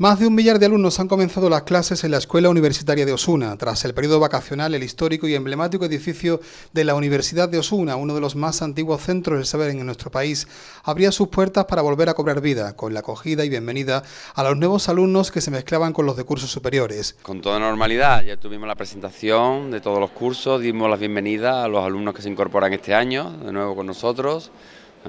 Más de un millar de alumnos han comenzado las clases en la Escuela Universitaria de Osuna, tras el periodo vacacional, el histórico y emblemático edificio de la Universidad de Osuna, uno de los más antiguos centros de saber en nuestro país, abría sus puertas para volver a cobrar vida, con la acogida y bienvenida a los nuevos alumnos que se mezclaban con los de cursos superiores. Con toda normalidad, ya tuvimos la presentación de todos los cursos, dimos las bienvenidas a los alumnos que se incorporan este año, de nuevo con nosotros.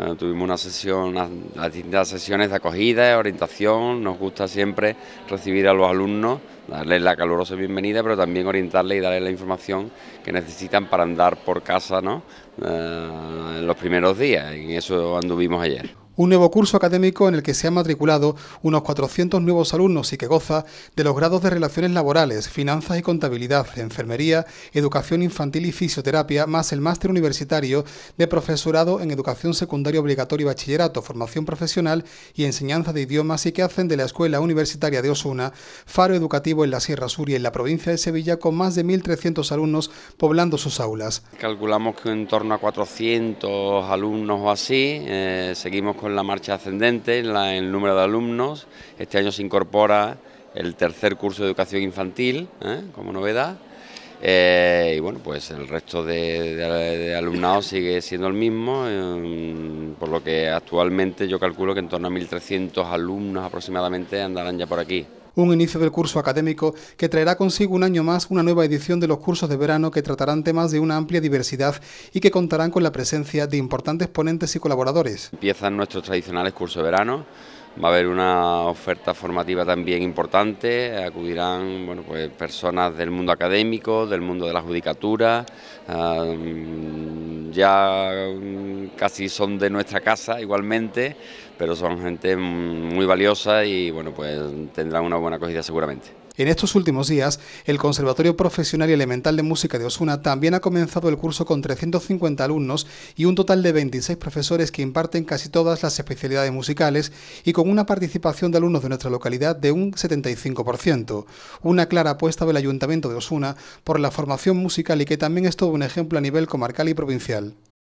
Eh, tuvimos una sesión, las, distintas sesiones de acogida, de orientación, nos gusta siempre recibir a los alumnos, darles la calurosa bienvenida, pero también orientarles y darles la información que necesitan para andar por casa ¿no? Eh, en los primeros días, en eso anduvimos ayer un nuevo curso académico en el que se han matriculado unos 400 nuevos alumnos y que goza de los grados de Relaciones Laborales, Finanzas y Contabilidad, Enfermería, Educación Infantil y Fisioterapia, más el Máster Universitario de Profesorado en Educación Secundaria Obligatoria y Bachillerato, Formación Profesional y Enseñanza de Idiomas y que hacen de la Escuela Universitaria de Osuna faro educativo en la Sierra Sur y en la provincia de Sevilla con más de 1.300 alumnos poblando sus aulas. Calculamos que en torno a 400 alumnos o así, eh, seguimos con ...en la marcha ascendente en, el número de alumnos. Este año se incorpora el tercer curso de educación infantil ¿eh? como novedad eh, y bueno, pues el resto de, alumnados alumnado sigue siendo el mismo, em, por lo que actualmente yo calculo que en torno a 1.300 alumnos aproximadamente andarán ya por aquí un inicio del curso académico que traerá consigo un año más una nueva edición de los cursos de verano que tratarán temas de una amplia diversidad y que contarán con la presencia de importantes ponentes y colaboradores. Empiezan nuestros tradicionales cursos de verano Va a haber una oferta formativa también importante, acudirán bueno, pues, personas del mundo académico, del mundo de la judicatura, ya mm, casi son de nuestra casa igualmente, pero son gente muy valiosa y bueno, pues tendrán una buena acogida seguramente. En estos últimos días, el Conservatorio Profesional y Elemental de Música de Osuna también ha comenzado el curso con 350 alumnos y un total de 26 profesores que imparten casi todas las especialidades musicales y con una participación de alumnos de nuestra localidad de un 75%. Una clara apuesta del Ayuntamiento de Osuna por la formación musical y que también es todo un ejemplo a nivel comarcal y provincial.